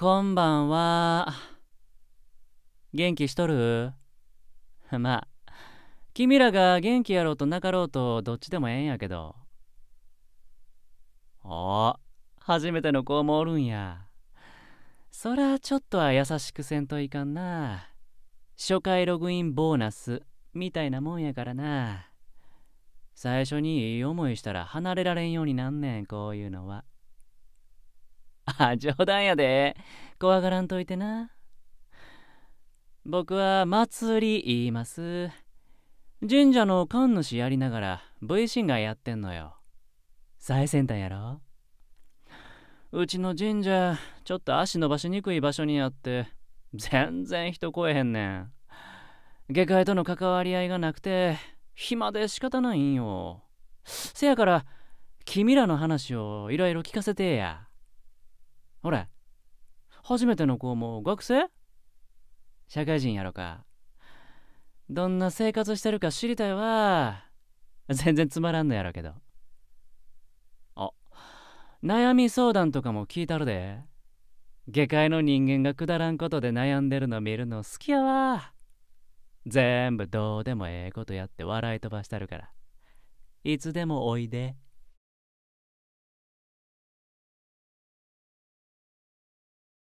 こんばんは。元気しとる まあ、君らが元気やろうとなかろうとどっちでもええんやけど。お初めての子もおるんや。そらちょっとは優しくせんといかんな。初回ログインボーナスみたいなもんやからな。最初にいい思いしたら離れられんようになんねん、こういうのは。冗談やで怖がらんといてな僕は祭り言います神社の神主やりながら V シンガーやってんのよ最先端やろうちの神社ちょっと足伸ばしにくい場所にあって全然人来えへんねん下界との関わり合いがなくて暇で仕方ないんよせやから君らの話をいろいろ聞かせてや。ほれ初めての子も学生社会人やろかどんな生活してるか知りたいわ全然つまらんのやろけどあ悩み相談とかも聞いたるで下界の人間がくだらんことで悩んでるの見るの好きやわ全部どうでもええことやって笑い飛ばしたるからいつでもおいで。